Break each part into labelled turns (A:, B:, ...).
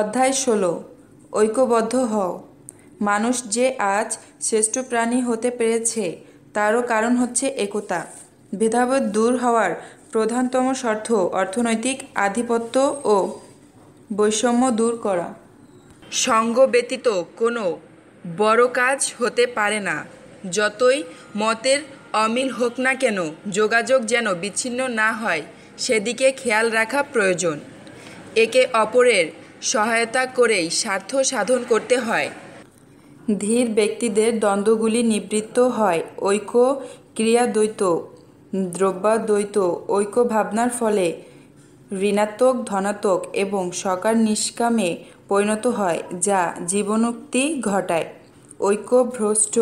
A: অধ্যায় ষোলো ঐক্যবদ্ধ হও মানুষ যে আজ শ্রেষ্ঠ প্রাণী হতে পেরেছে তারও কারণ হচ্ছে একতা ভেদাভেদ দূর হওয়ার প্রধানতম শর্ত অর্থনৈতিক আধিপত্য ও বৈষম্য দূর করা সঙ্গ ব্যতীত কোনো বড় কাজ হতে পারে না যতই মতের অমিল হোক না কেন যোগাযোগ যেন বিচ্ছিন্ন না হয় সেদিকে খেয়াল রাখা প্রয়োজন একে অপরের সহায়তা করেই স্বার্থ সাধন করতে হয় ধীর ব্যক্তিদের দ্বন্দ্বগুলি নিবৃত্ত হয় ঐক্য ক্রিয়াদ্বৈত দ্রব্যাদ্বৈত ঐক্য ভাবনার ফলে ঋণাত্মক ধনাত্মক এবং সকার নিষ্কামে পরিণত হয় যা জীবনোক্তি ঘটায় ঐক্যভ্রষ্ট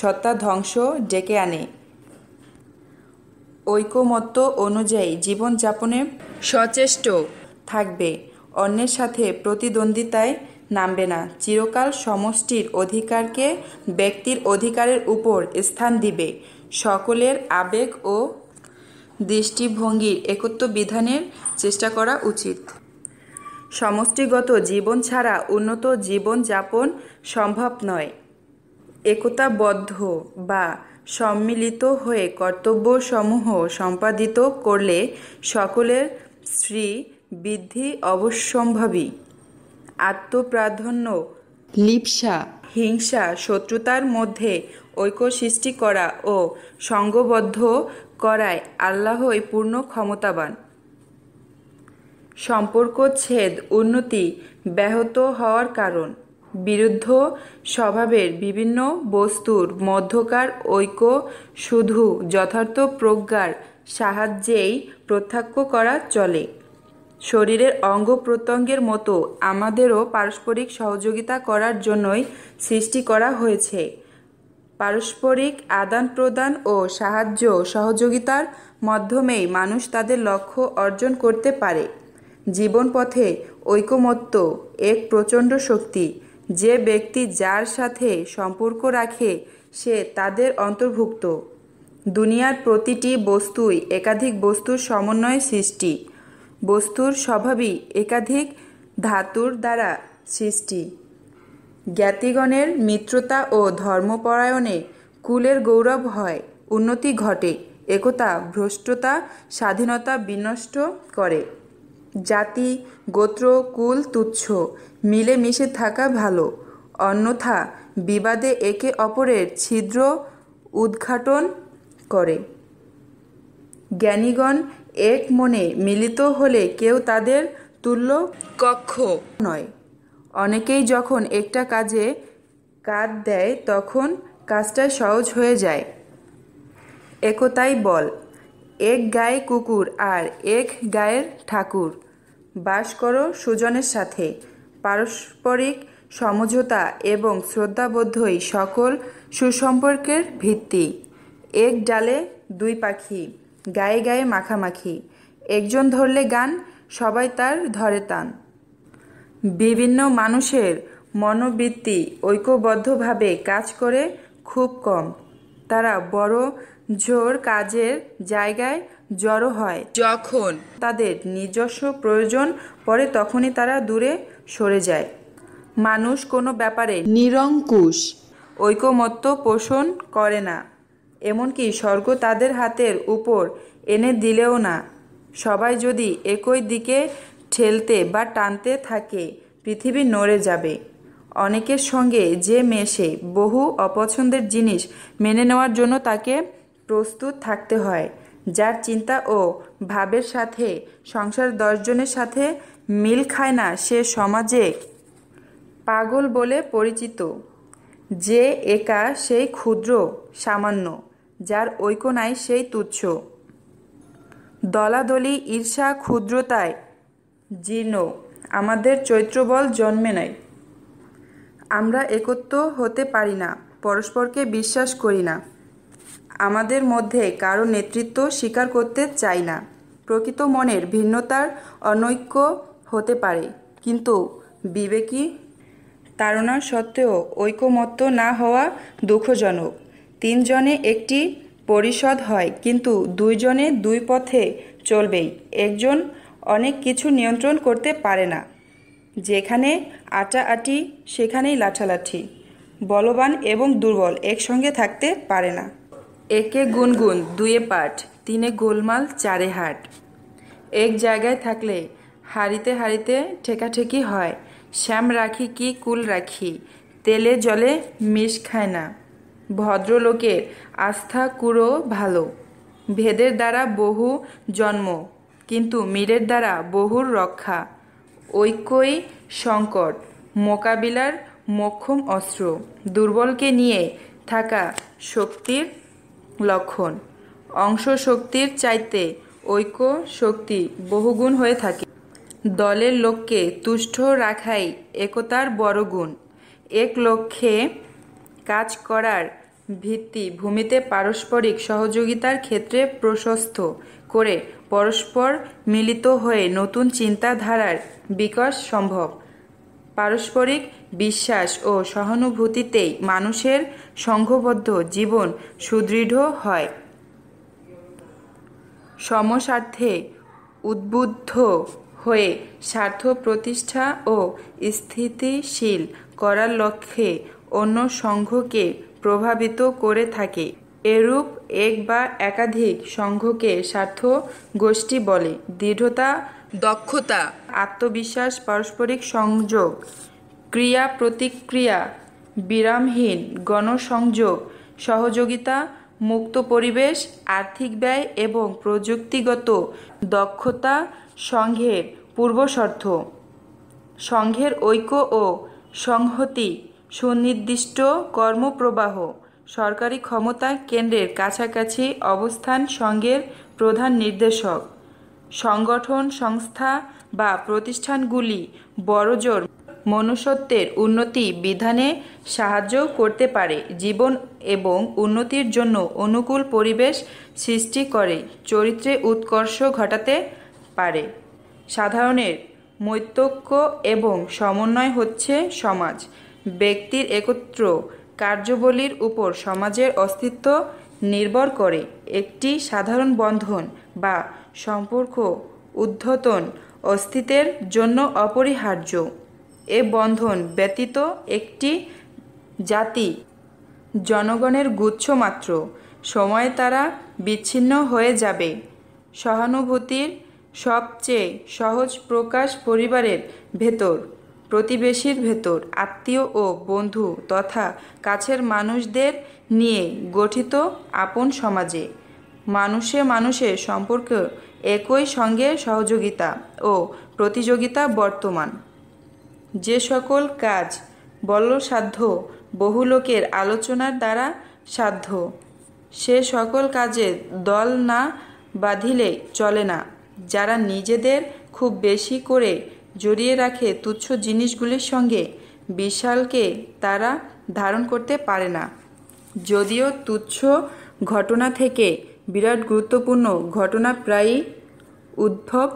A: সত্তা ধ্বংস ডেকে আনে ঐকমত্য অনুযায়ী জীবনযাপনে সচেষ্ট থাকবে অন্যের সাথে প্রতিদ্বন্দ্বিতায় নামবে না চিরকাল সমষ্টির অধিকারকে ব্যক্তির অধিকারের উপর স্থান দিবে সকলের আবেগ ও দৃষ্টিভঙ্গির একত্ব বিধানের চেষ্টা করা উচিত সমষ্টিগত জীবন ছাড়া উন্নত জীবনযাপন সম্ভব নয় একতাবদ্ধ বা সম্মিলিত হয়ে কর্তব্যসমূহ সম্পাদিত করলে সকলের শ্রী বৃদ্ধি অবশ্যম্ভাবী আত্মপ্রাধান্য লিপসা হিংসা শত্রুতার মধ্যে ঐক্য সৃষ্টি করা ও সঙ্গবদ্ধ করায় আল্লাহই পূর্ণ ক্ষমতাবান সম্পর্ক ছেদ উন্নতি ব্যাহত হওয়ার কারণ বিরুদ্ধ স্বভাবের বিভিন্ন বস্তুর মধ্যকার ঐক্য শুধু যথার্থ প্রজ্ঞার সাহায্যেই প্রত্যক্ষ করা চলে শরীরের অঙ্গ প্রত্যঙ্গের মতো আমাদেরও পারস্পরিক সহযোগিতা করার জন্যই সৃষ্টি করা হয়েছে পারস্পরিক আদান প্রদান ও সাহায্য সহযোগিতার মাধ্যমেই মানুষ তাদের লক্ষ্য অর্জন করতে পারে জীবনপথে ঐকমত্য এক প্রচণ্ড শক্তি যে ব্যক্তি যার সাথে সম্পর্ক রাখে সে তাদের অন্তর্ভুক্ত দুনিয়ার প্রতিটি বস্তুই একাধিক বস্তুর সমন্বয় সৃষ্টি বস্তুর স্বভাবই একাধিক ধাতুর দ্বারা সৃষ্টি জ্ঞাতিগণের মিত্রতা ও ধর্মপরায়ণে কুলের গৌরব হয় উন্নতি ঘটে একতা ভ্রষ্টতা স্বাধীনতা বিনষ্ট করে জাতি গোত্র কুল তুচ্ছ মিলেমিশে থাকা ভালো অন্যথা বিবাদে একে অপরের ছিদ্র উদ্ঘাটন করে জ্ঞানীগণ এক মনে মিলিত হলে কেউ তাদের তুল্য কক্ষ নয় অনেকেই যখন একটা কাজে কাঁধ দেয় তখন কাজটা সহজ হয়ে যায় একতাই বল এক গায়ে কুকুর আর এক গায়ের ঠাকুর বাস করো সুজনের সাথে পারস্পরিক সমঝোতা এবং শ্রদ্ধাবোধই সকল সুসম্পর্কের ভিত্তি এক ডালে দুই পাখি গায়ে গায়ে মাখামাখি একজন ধরলে গান সবাই তার ধরে তান বিভিন্ন মানুষের মনোবৃত্তি ঐক্যবদ্ধভাবে কাজ করে খুব কম তারা বড় জোর কাজের জায়গায় জড়ো হয় যখন তাদের নিজস্ব প্রয়োজন পড়ে তখনই তারা দূরে সরে যায় মানুষ কোনো ব্যাপারে নিরঙ্কুশ ঐকমত্য পোষণ করে না এমনকি স্বর্গ তাদের হাতের উপর এনে দিলেও না সবাই যদি একই দিকে ঠেলতে বা টানতে থাকে পৃথিবী নড়ে যাবে অনেকের সঙ্গে যে মেশে বহু অপছন্দের জিনিস মেনে নেওয়ার জন্য তাকে প্রস্তুত থাকতে হয় যার চিন্তা ও ভাবের সাথে সংসার দশজনের সাথে মিল খায় না সে সমাজে পাগল বলে পরিচিত যে একা সেই ক্ষুদ্র সামান্য যার ঐক্য নাই সেই তুচ্ছ দলাদলি ঈর্ষা ক্ষুদ্রতায় জীর্ণ আমাদের চৈত্রবল জন্মে নাই আমরা একত্র হতে পারি না পরস্পরকে বিশ্বাস করি না আমাদের মধ্যে কারো নেতৃত্ব স্বীকার করতে চাই না প্রকৃত মনের ভিন্নতার অনৈক্য হতে পারে কিন্তু বিবেকী তাড়না সত্ত্বেও ঐকমত্য না হওয়া দুঃখজনক তিনজনে একটি পরিষদ হয় কিন্তু দুইজনে দুই পথে চলবেই একজন অনেক কিছু নিয়ন্ত্রণ করতে পারে না যেখানে আটাআটি সেখানেই লাঠালাঠি বলবান এবং দুর্বল একসঙ্গে থাকতে পারে না একে গুনগুন দুয়ে পাঠ তিনে গোলমাল চারে হাট এক জায়গায় থাকলে হারিতে হারিতে ঠেকাঠেকি হয় শ্যাম রাখি কি কুল রাখি তেলে জলে মিশ খায় না ভদ্রলোকের আস্থা কুড়ো ভালো ভেদের দ্বারা বহু জন্ম কিন্তু মীরের দ্বারা বহুর রক্ষা ঐক্যই সংকট মোকাবিলার মক্ষম অস্ত্র দুর্বলকে নিয়ে থাকা শক্তির লক্ষণ অংশ শক্তির চাইতে ঐক্য শক্তি বহুগুণ হয়ে থাকে দলের লোককে তুষ্ট রাখাই একতার বড় গুণ এক লক্ষ্যে কাজ করার ভিত্তি ভূমিতে পারস্পরিক সহযোগিতার ক্ষেত্রে প্রশস্ত করে পরস্পর মিলিত হয়ে নতুন চিন্তাধারার বিকাশ সম্ভব পারস্পরিক বিশ্বাস ও সহানুভূতিতেই মানুষের সংঘবদ্ধ জীবন সুদৃঢ় হয় সমস্বার্থে উদ্বুদ্ধ হয়ে স্বার্থ প্রতিষ্ঠা ও স্থিতিশীল করার লক্ষ্যে অন্য সংঘকে প্রভাবিত করে থাকে এরূপ এক বা একাধিক সংঘকে স্বার্থ গোষ্ঠী বলে দৃঢ়তা দক্ষতা আত্মবিশ্বাস পারস্পরিক সংযোগ ক্রিয়া প্রতিক্রিয়া বিরামহীন গণসংযোগ সহযোগিতা মুক্ত পরিবেশ আর্থিক ব্যয় এবং প্রযুক্তিগত দক্ষতা সংঘের পূর্বশর্থ সংঘের ঐক্য ও সংহতি সুনির্দিষ্ট কর্মপ্রবাহ সরকারি ক্ষমতা কেন্দ্রের কাছাকাছি অবস্থান সঙ্গের প্রধান নির্দেশক সংগঠন সংস্থা বা প্রতিষ্ঠানগুলি বড়জোর মনুষ্যত্বের উন্নতি বিধানে সাহায্য করতে পারে জীবন এবং উন্নতির জন্য অনুকূল পরিবেশ সৃষ্টি করে চরিত্রে উৎকর্ষ ঘটাতে পারে সাধারণের মৈতক্য এবং সমন্বয় হচ্ছে সমাজ ব্যক্তির একত্র কার্যবলীর উপর সমাজের অস্তিত্ব নির্ভর করে একটি সাধারণ বন্ধন বা সম্পর্ক উদ্ধতন অস্তিত্বের জন্য অপরিহার্য এ বন্ধন ব্যতীত একটি জাতি জনগণের গুচ্ছমাত্র সময় তারা বিচ্ছিন্ন হয়ে যাবে সহানুভূতির সবচেয়ে সহজ প্রকাশ পরিবারের ভেতর প্রতিবেশীর ভেতর আত্মীয় ও বন্ধু তথা কাছের মানুষদের নিয়ে গঠিত আপন সমাজে মানুষে মানুষের সম্পর্ক একই সঙ্গে সহযোগিতা ও প্রতিযোগিতা বর্তমান যে সকল কাজ বলসাধ্য বহু লোকের আলোচনার দ্বারা সাধ্য সে সকল কাজে দল না বাঁধিলে চলে না যারা নিজেদের খুব বেশি করে জড়িয়ে রাখে তুচ্ছ জিনিসগুলির সঙ্গে বিশালকে তারা ধারণ করতে পারে না যদিও তুচ্ছ ঘটনা থেকে বিরাট গুরুত্বপূর্ণ ঘটনা প্রায়ই উদ্ভব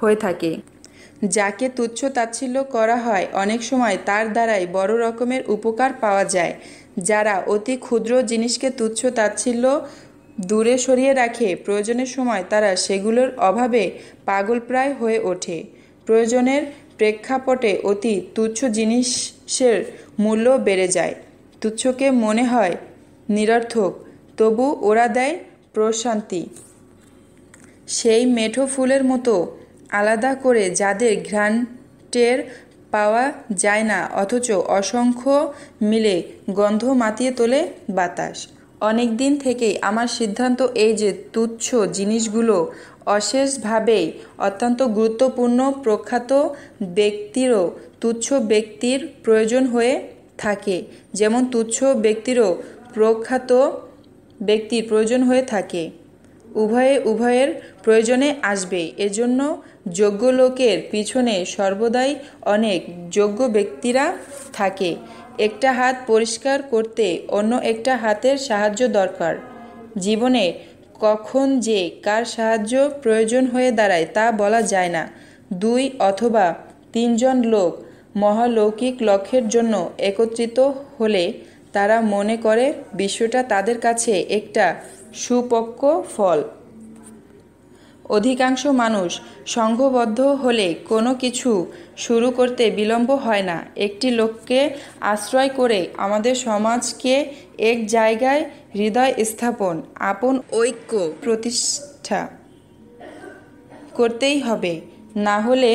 A: হয়ে থাকে যাকে তুচ্ছ তাচ্ছিল্য করা হয় অনেক সময় তার দ্বারাই বড় রকমের উপকার পাওয়া যায় যারা অতি ক্ষুদ্র জিনিসকে তুচ্ছ তাচ্ছিল্য দূরে সরিয়ে রাখে প্রয়োজনের সময় তারা সেগুলোর অভাবে পাগলপ্রায় হয়ে ওঠে প্রয়োজনের প্রেক্ষাপটে অতি তুচ্ছ জিনিসের মূল্য বেড়ে যায় তুচ্ছকে মনে হয় নিরর্থক তবু ওরা দেয় প্রশান্তি সেই মেঠো ফুলের মতো আলাদা করে যাদের ঘ্রাণ পাওয়া যায় না অথচ অসংখ্য মিলে গন্ধ মাতিয়ে তোলে বাতাস অনেক দিন থেকেই আমার সিদ্ধান্ত এই যে তুচ্ছ জিনিসগুলো অশেষভাবেই অত্যন্ত গুরুত্বপূর্ণ প্রখ্যাত ব্যক্তিরও তুচ্ছ ব্যক্তির প্রয়োজন হয়ে থাকে যেমন তুচ্ছ ব্যক্তিরও প্রখ্যাত ব্যক্তির প্রয়োজন হয়ে থাকে উভয়ে উভয়ের প্রয়োজনে আসবে এজন্য যোগ্য লোকের পিছনে সর্বদাই অনেক যোগ্য ব্যক্তিরা থাকে একটা হাত পরিষ্কার করতে অন্য একটা হাতের সাহায্য দরকার জীবনে কখন যে কার সাহায্য প্রয়োজন হয়ে দাঁড়ায় তা বলা যায় না দুই অথবা তিনজন লোক মহালৌকিক লক্ষ্যের জন্য একত্রিত হলে তারা মনে করে বিশ্বটা তাদের কাছে একটা সুপক্ক ফল অধিকাংশ মানুষ সংঘবদ্ধ হলে কোনো কিছু শুরু করতে বিলম্ব হয় না একটি লোককে আশ্রয় করে আমাদের সমাজকে এক জায়গায় হৃদয় স্থাপন আপন ঐক্য প্রতিষ্ঠা করতেই হবে না হলে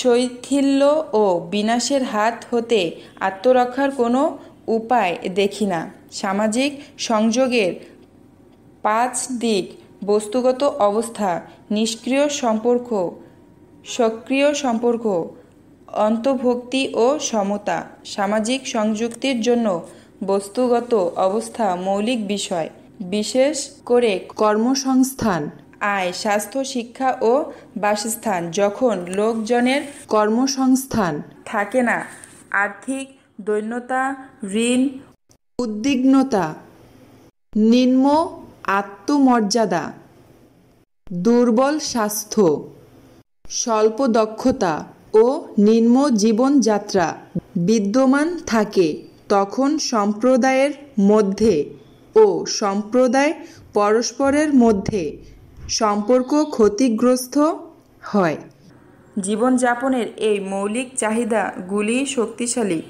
A: শৈথিল্য ও বিনাশের হাত হতে আত্মরক্ষার কোনো উপায় দেখি না সামাজিক সংযোগের পাঁচ দিক বস্তুগত অবস্থা নিষ্ক্রিয় সম্পর্ক সক্রিয় সম্পর্ক অন্তর্ভুক্তি ও সমতা সামাজিক সংযুক্তির জন্য বস্তুগত অবস্থা মৌলিক বিষয় বিশেষ করে কর্মসংস্থান আয় স্বাস্থ্য শিক্ষা ও বাসস্থান যখন লোকজনের কর্মসংস্থান থাকে না আর্থিক দৈন্যতা ঋণ উদ্বিগ্নতা নিম্ন আত্মমর্যাদা দুর্বল স্বাস্থ্য স্বল্প দক্ষতা ও নিম্ন জীবনযাত্রা বিদ্যমান থাকে তখন সম্প্রদায়ের মধ্যে ও সম্প্রদায় পরস্পরের মধ্যে সম্পর্ক ক্ষতিগ্রস্ত হয় জীবনযাপনের এই মৌলিক চাহিদাগুলি শক্তিশালী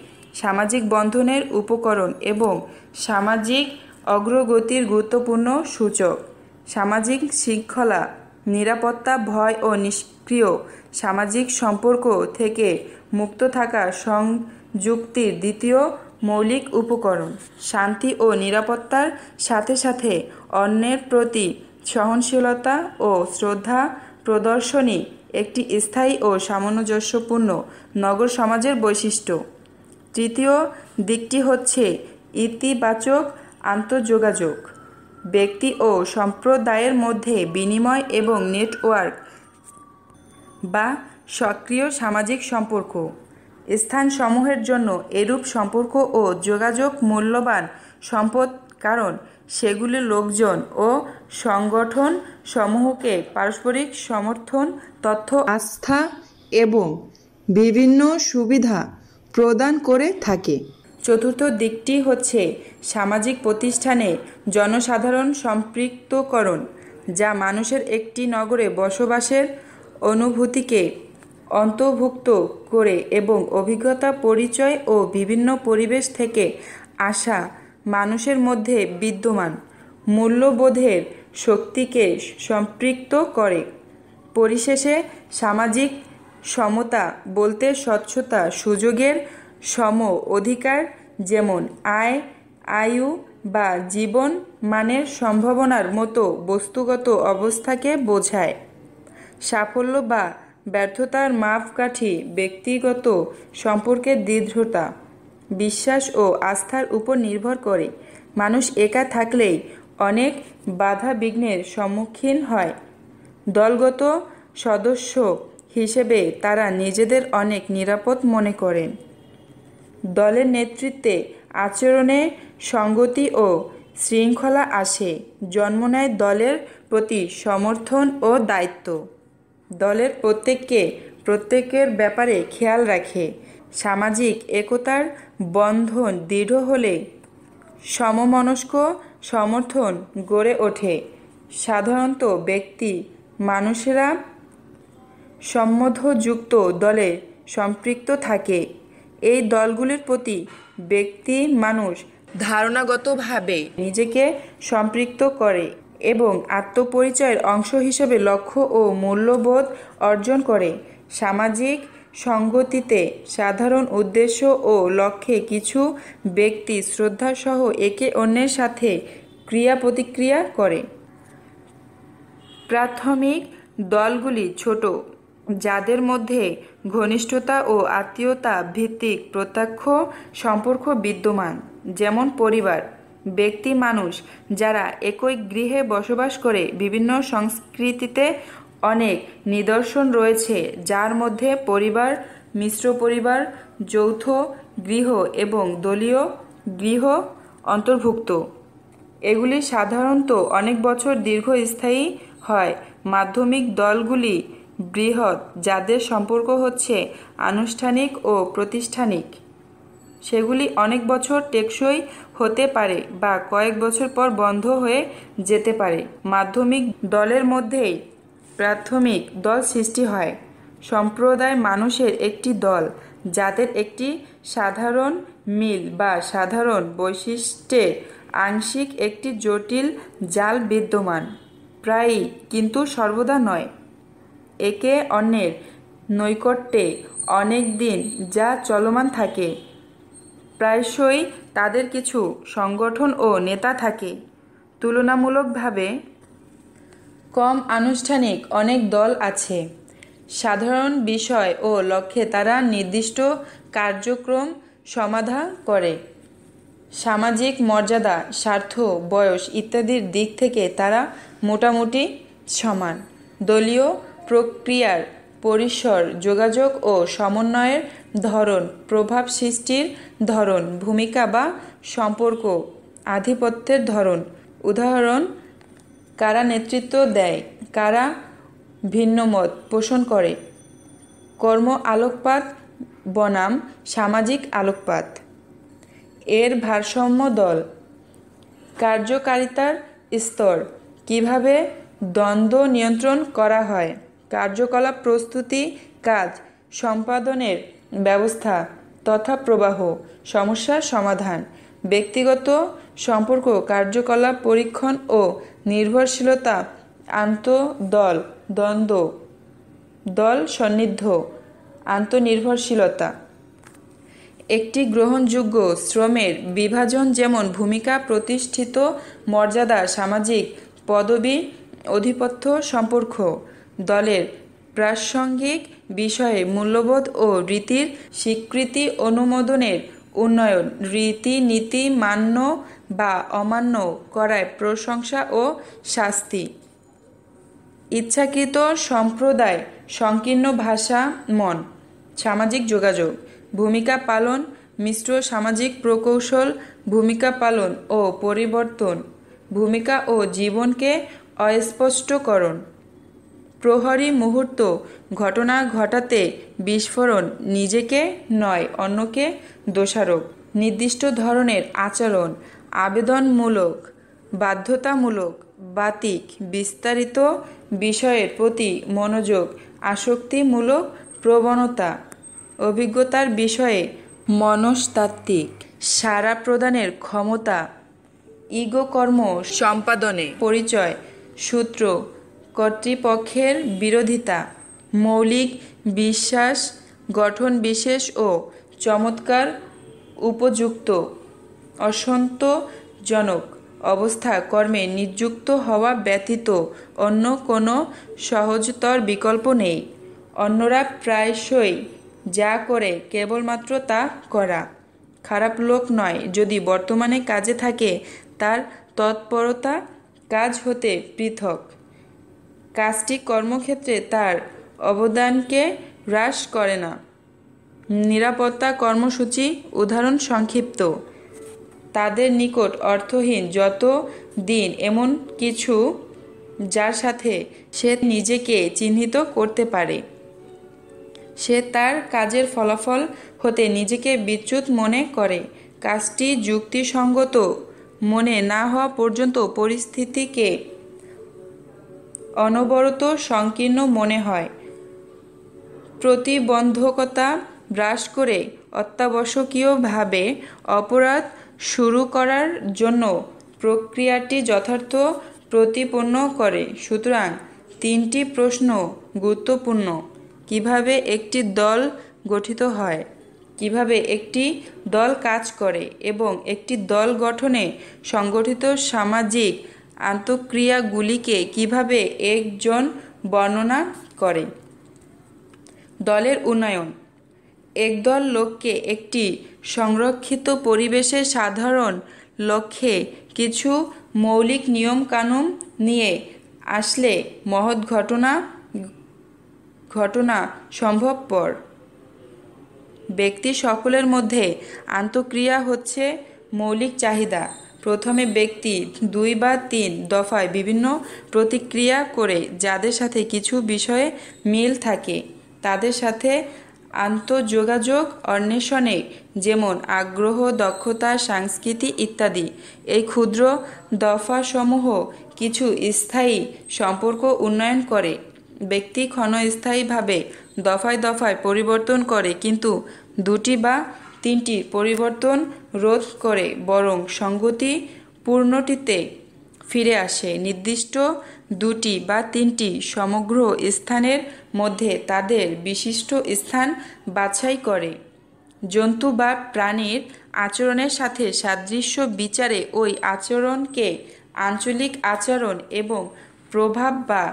A: সামাজিক বন্ধনের উপকরণ এবং সামাজিক অগ্রগতির গুরুত্বপূর্ণ সূচক সামাজিক শৃঙ্খলা নিরাপত্তা ভয় ও নিষ্ক্রিয় সামাজিক সম্পর্ক থেকে মুক্ত থাকা সংযুক্তির দ্বিতীয় মৌলিক উপকরণ শান্তি ও নিরাপত্তার সাথে সাথে অন্যের প্রতি সহনশীলতা ও শ্রদ্ধা প্রদর্শনী একটি স্থায়ী ও সামঞ্জস্যপূর্ণ নগর সমাজের বৈশিষ্ট্য তৃতীয় দিকটি হচ্ছে ইতিবাচক আন্তঃযোগাযোগ ব্যক্তি ও সম্প্রদায়ের মধ্যে বিনিময় এবং নেটওয়ার্ক বা সক্রিয় সামাজিক সম্পর্ক স্থানসমূহের জন্য এরূপ সম্পর্ক ও যোগাযোগ মূল্যবান সম্পদ কারণ সেগুলি লোকজন ও সংগঠন সমূহকে পারস্পরিক সমর্থন তথ্য আস্থা এবং বিভিন্ন সুবিধা প্রদান করে থাকে চতুর্থ দিকটি হচ্ছে সামাজিক প্রতিষ্ঠানে জনসাধারণ সম্পৃক্তকরণ যা মানুষের একটি নগরে বসবাসের অনুভূতিকে অন্তর্ভুক্ত করে এবং অভিজ্ঞতা পরিচয় ও বিভিন্ন পরিবেশ থেকে আসা মানুষের মধ্যে বিদ্যমান মূল্যবোধের শক্তিকে সম্পৃক্ত করে পরিশেষে সামাজিক সমতা বলতে স্বচ্ছতা সুযোগের সম অধিকার যেমন আয় আয়ু বা জীবন মানের সম্ভাবনার মতো বস্তুগত অবস্থাকে বোঝায় সাফল্য বা ব্যর্থতার মাপকাঠি ব্যক্তিগত সম্পর্কের দৃঢ়তা বিশ্বাস ও আস্থার উপর নির্ভর করে মানুষ একা থাকলেই অনেক বাধা বিঘ্নের সম্মুখীন হয় দলগত সদস্য হিসেবে তারা নিজেদের অনেক নিরাপদ মনে করেন দলের নেতৃত্বে আচরণে সংগতি ও শৃঙ্খলা আসে জন্ম নেয় দলের প্রতি সমর্থন ও দায়িত্ব দলের প্রত্যেককে প্রত্যেকের ব্যাপারে খেয়াল রাখে সামাজিক একতার বন্ধন দৃঢ় হলে সমমনস্ক সমর্থন গড়ে ওঠে সাধারণত ব্যক্তি মানুষেরা সম্মধযুক্ত দলে সম্পৃক্ত থাকে এই দলগুলির প্রতি ব্যক্তি মানুষ ধারণাগতভাবে নিজেকে সম্পৃক্ত করে এবং আত্মপরিচয়ের অংশ হিসেবে লক্ষ্য ও মূল্যবোধ অর্জন করে সামাজিক সঙ্গতিতে সাধারণ উদ্দেশ্য ও লক্ষ্যে কিছু ব্যক্তি শ্রদ্ধাসহ একে অন্যের সাথে ক্রিয়া প্রতিক্রিয়া করে প্রাথমিক দলগুলি ছোট যাদের মধ্যে ঘনিষ্ঠতা ও আত্মীয়তা ভিত্তিক প্রত্যক্ষ সম্পর্ক বিদ্যমান যেমন পরিবার ব্যক্তি মানুষ যারা একই গৃহে বসবাস করে বিভিন্ন সংস্কৃতিতে অনেক নিদর্শন রয়েছে যার মধ্যে পরিবার মিশ্র পরিবার যৌথ গৃহ এবং দলীয় গৃহ অন্তর্ভুক্ত এগুলি সাধারণত অনেক বছর দীর্ঘস্থায়ী হয় মাধ্যমিক দলগুলি বৃহৎ যাদের সম্পর্ক হচ্ছে আনুষ্ঠানিক ও প্রতিষ্ঠানিক সেগুলি অনেক বছর টেকসই হতে পারে বা কয়েক বছর পর বন্ধ হয়ে যেতে পারে মাধ্যমিক দলের মধ্যেই প্রাথমিক দল সৃষ্টি হয় সম্প্রদায় মানুষের একটি দল যাদের একটি সাধারণ মিল বা সাধারণ বৈশিষ্ট্যের আংশিক একটি জটিল জাল বিদ্যমান প্রায়ই কিন্তু সর্বদা নয় একে অন্যের নৈকট্যে অনেক দিন যা চলমান থাকে প্রায়শই তাদের কিছু সংগঠন ও নেতা থাকে তুলনামূলকভাবে কম আনুষ্ঠানিক অনেক দল আছে সাধারণ বিষয় ও লক্ষ্যে তারা নির্দিষ্ট কার্যক্রম সমাধা করে সামাজিক মর্যাদা স্বার্থ বয়স ইত্যাদির দিক থেকে তারা মোটামুটি সমান দলীয় প্রক্রিয়ার পরিসর যোগাযোগ ও সমন্বয়ের ধরন প্রভাব সৃষ্টির ধরন ভূমিকা বা সম্পর্ক আধিপত্যের ধরন উদাহরণ কারা নেতৃত্ব দেয় কারা ভিন্নমত পোষণ করে কর্ম আলোকপাত বনাম সামাজিক আলোকপাত এর ভারসাম্য দল কার্যকারিতার স্তর কিভাবে দ্বন্দ্ব নিয়ন্ত্রণ করা হয় কার্যকলাপ প্রস্তুতি কাজ সম্পাদনের ব্যবস্থা তথা প্রবাহ সমস্যার সমাধান ব্যক্তিগত সম্পর্ক কার্যকলাপ পরীক্ষণ ও নির্ভরশীলতা আন্তদল দ্বন্দ্ব দল সন্নিধ্য আন্তনির্ভরশীলতা একটি গ্রহণযোগ্য শ্রমের বিভাজন যেমন ভূমিকা প্রতিষ্ঠিত মর্যাদা সামাজিক পদবি অধিপত্য সম্পর্ক দলের প্রাসঙ্গিক বিষয়ে মূল্যবোধ ও রীতির স্বীকৃতি অনুমোদনের উন্নয়ন রীতিনীতি মান্য বা অমান্য করায় প্রশংসা ও শাস্তি ইচ্ছাকৃত সম্প্রদায় সংকীর্ণ ভাষা মন সামাজিক যোগাযোগ ভূমিকা পালন মিশ্র সামাজিক প্রকৌশল ভূমিকা পালন ও পরিবর্তন ভূমিকা ও জীবনকে অস্পষ্টকরণ প্রহরী মুহূর্ত ঘটনা ঘটাতে বিস্ফোরণ নিজেকে নয় অন্যকে দোষারোপ নির্দিষ্ট ধরনের আচরণ আবেদনমূলক বাধ্যতামূলক বাতিক বিস্তারিত বিষয়ের প্রতি মনোযোগ আসক্তিমূলক প্রবণতা অভিজ্ঞতার বিষয়ে মনস্তাত্ত্বিক সারা প্রদানের ক্ষমতা ইগো কর্ম সম্পাদনে পরিচয় সূত্র কর্তৃপক্ষের বিরোধিতা মৌলিক বিশ্বাস গঠন বিশেষ ও চমৎকার উপযুক্ত অসন্তজনক অবস্থা কর্মে নিযুক্ত হওয়া ব্যতীত অন্য কোনো সহজতর বিকল্প নেই অন্যরা প্রায়শই যা করে কেবলমাত্র তা করা খারাপ লোক নয় যদি বর্তমানে কাজে থাকে তার তৎপরতা কাজ হতে পৃথক কাজটি কর্মক্ষেত্রে তার অবদানকে হ্রাস করে না নিরাপত্তা কর্মসূচি উদাহরণ সংক্ষিপ্ত তাদের নিকট অর্থহীন যত দিন এমন কিছু যার সাথে সে নিজেকে চিহ্নিত করতে পারে সে তার কাজের ফলাফল হতে নিজেকে বিচ্যুত মনে করে কাজটি যুক্তিসঙ্গত মনে না হওয়া পর্যন্ত পরিস্থিতিকে অনবরত সংকীর্ণ মনে হয় প্রতিবন্ধকতা হ্রাস করে অত্যাবশ্যকীয়ভাবে অপরাধ শুরু করার জন্য প্রক্রিয়াটি যথার্থ প্রতিপন্ন করে সুতরাং তিনটি প্রশ্ন গুরুত্বপূর্ণ কিভাবে একটি দল গঠিত হয় কিভাবে একটি দল কাজ করে এবং একটি দল গঠনে সংগঠিত সামাজিক আন্তঃক্রিয়াগুলিকে কিভাবে একজন বর্ণনা করে দলের উন্নয়ন একদল লোককে একটি সংরক্ষিত পরিবেশে সাধারণ লক্ষ্যে কিছু মৌলিক নিয়মকানুন নিয়ে আসলে মহৎ ঘটনা ঘটনা সম্ভবপর ব্যক্তি সকলের মধ্যে আন্তক্রিয়া হচ্ছে মৌলিক চাহিদা প্রথমে ব্যক্তি দুই বা তিন দফায় বিভিন্ন প্রতিক্রিয়া করে যাদের সাথে কিছু বিষয়ে মিল থাকে তাদের সাথে আন্তঃযোগাযোগ অন্বেষণে যেমন আগ্রহ দক্ষতা সংস্কৃতি ইত্যাদি এই ক্ষুদ্র দফাসমূহ কিছু স্থায়ী সম্পর্ক উন্নয়ন করে ব্যক্তি ক্ষণস্থায়ীভাবে দফায় দফায় পরিবর্তন করে কিন্তু দুটি বা তিনটি পরিবর্তন রোধ করে বরং সংগতি পূর্ণটিতে ফিরে আসে নির্দিষ্ট দুটি বা তিনটি সমগ্র স্থানের মধ্যে তাদের বিশিষ্ট স্থান বাছাই করে জন্তু বা প্রাণীর আচরণের সাথে সাদৃশ্য বিচারে ওই আচরণকে আঞ্চলিক আচরণ এবং প্রভাব বা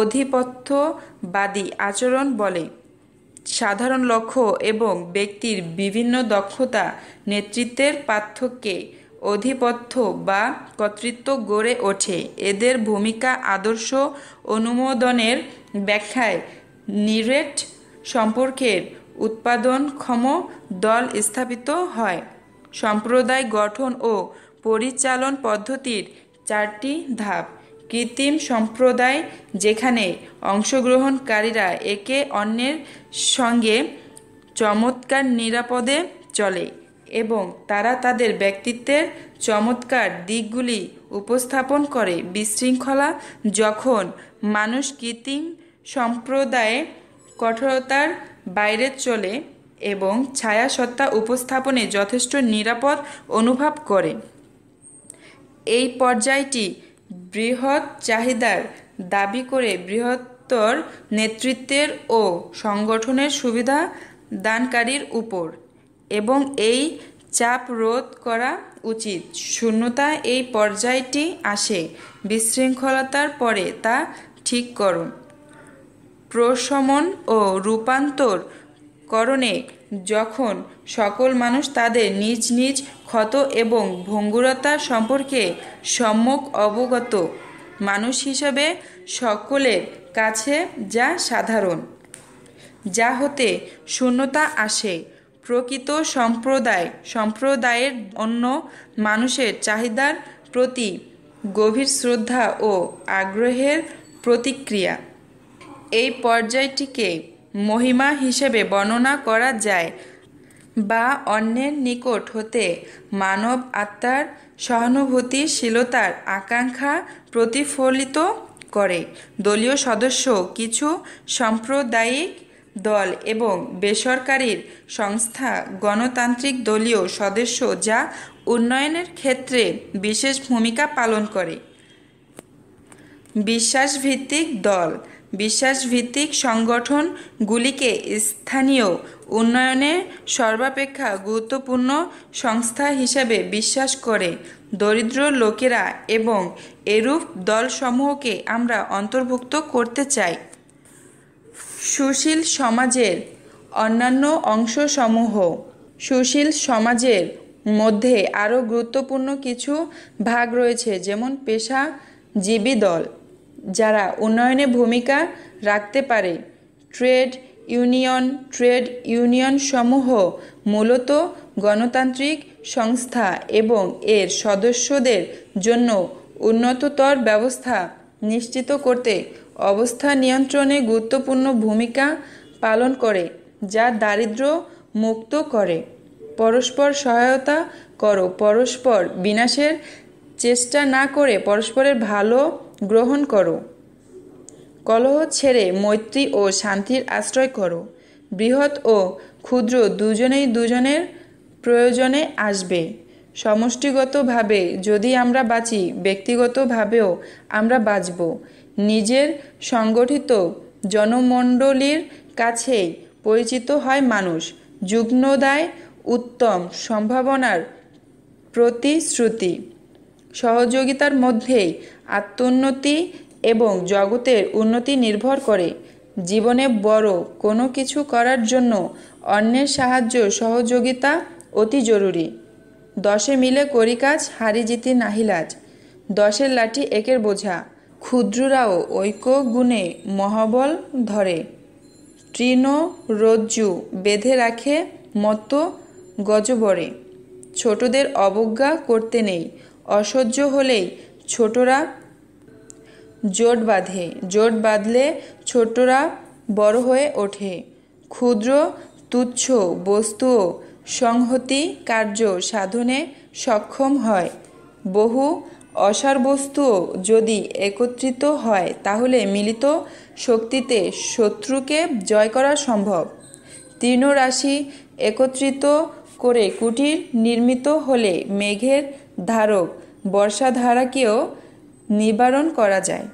A: অধিপত্যবাদী আচরণ বলে সাধারণ লক্ষ্য এবং ব্যক্তির বিভিন্ন দক্ষতা নেতৃত্বের পার্থক্যে অধিপত্য বা কর্তৃত্ব গড়ে ওঠে এদের ভূমিকা আদর্শ অনুমোদনের ব্যাখ্যায় নিরেট সম্পর্কের উৎপাদনক্ষম দল স্থাপিত হয় সম্প্রদায় গঠন ও পরিচালন পদ্ধতির চারটি ধাপ কৃত্রিম সম্প্রদায় যেখানে অংশগ্রহণকারীরা একে অন্যের সঙ্গে চমৎকার নিরাপদে চলে এবং তারা তাদের ব্যক্তিত্বের চমৎকার দিকগুলি উপস্থাপন করে বিশৃঙ্খলা যখন মানুষ কৃত্রিম সম্প্রদায়ে কঠোরতার বাইরে চলে এবং ছায়াসত্তা উপস্থাপনে যথেষ্ট নিরাপদ অনুভব করে এই পর্যায়টি বৃহৎ চাহিদার দাবি করে বৃহত্তর নেতৃত্বের ও সংগঠনের সুবিধা দানকারীর উপর এবং এই চাপ রোধ করা উচিত শূন্যতা এই পর্যায়টি আসে বিশৃঙ্খলতার পরে তা ঠিক করুন প্রশমন ও রূপান্তর করণে যখন সকল মানুষ তাদের নিজ নিজ ক্ষত এবং ভঙ্গুরতা সম্পর্কে সম্যক অবগত মানুষ হিসাবে সকলের কাছে যা সাধারণ যা হতে শূন্যতা আসে প্রকৃত সম্প্রদায় সম্প্রদায়ের অন্য মানুষের চাহিদার প্রতি গভীর শ্রদ্ধা ও আগ্রহের প্রতিক্রিয়া এই পর্যায়টিকে মহিমা হিসেবে বর্ণনা করা যায় বা অন্যের নিকট হতে মানব আত্মার সহানুভূতিশীলতার আকাঙ্ক্ষা প্রতিফলিত করে দলীয় সদস্য কিছু সাম্প্রদায়িক দল এবং বেসরকারির সংস্থা গণতান্ত্রিক দলীয় সদস্য যা উন্নয়নের ক্ষেত্রে বিশেষ ভূমিকা পালন করে বিশ্বাসভিত্তিক দল বিশ্বাসভিত্তিক সংগঠনগুলিকে স্থানীয় উন্নয়নে সর্বাপেক্ষা গুরুত্বপূর্ণ সংস্থা হিসেবে বিশ্বাস করে দরিদ্র লোকেরা এবং এরূপ দলসমূহকে আমরা অন্তর্ভুক্ত করতে চাই সুশীল সমাজের অন্যান্য অংশসমূহ সুশীল সমাজের মধ্যে আরও গুরুত্বপূর্ণ কিছু ভাগ রয়েছে যেমন পেশাজীবী দল যারা উন্নয়নে ভূমিকা রাখতে পারে ট্রেড ইউনিয়ন ট্রেড ইউনিয়ন সমূহ মূলত গণতান্ত্রিক সংস্থা এবং এর সদস্যদের জন্য উন্নততর ব্যবস্থা নিশ্চিত করতে অবস্থা নিয়ন্ত্রণে গুরুত্বপূর্ণ ভূমিকা পালন করে যা দারিদ্র মুক্ত করে পরস্পর সহায়তা করো পরস্পর বিনাশের চেষ্টা না করে পরস্পরের ভালো গ্রহণ করো কলহ ছেড়ে মৈত্রী ও শান্তির আশ্রয় করো বৃহৎ ও ক্ষুদ্র দুজনেই দুজনের প্রয়োজনে আসবে সমষ্টিগতভাবে যদি আমরা বাঁচি ব্যক্তিগতভাবেও আমরা বাঁচব নিজের সংগঠিত জনমণ্ডলীর কাছেই পরিচিত হয় মানুষ যুগ্নদায় উত্তম সম্ভাবনার প্রতিশ্রুতি সহযোগিতার মধ্যেই আত্মোন্নতি এবং জগতের উন্নতি নির্ভর করে জীবনে বড় কোনো কিছু করার জন্য অন্যের সাহায্য সহযোগিতা অতি জরুরি দশে মিলে করি কাজ হারি জিতি নাহিলাজ দশের লাঠি একের বোঝা ক্ষুদ্ররাও ঐক্য গুণে মহাবল ধরে তৃণ রজ্জু বেঁধে রাখে মতো গজবরে ছোটদের অবজ্ঞা করতে নেই অসহ্য হলেই ছোটরা জোট বাঁধে জোট বাঁধলে ছোটরা বড় হয়ে ওঠে ক্ষুদ্র তুচ্ছ বস্তু সংহতি কার্য সাধনে সক্ষম হয় বহু অসার বস্তুও যদি একত্রিত হয় তাহলে মিলিত শক্তিতে শত্রুকে জয় করা সম্ভব তৃণরাশি একত্রিত করে কুটির নির্মিত হলে মেঘের ধারক বর্ষাধারাকেও নিবারণ করা যায়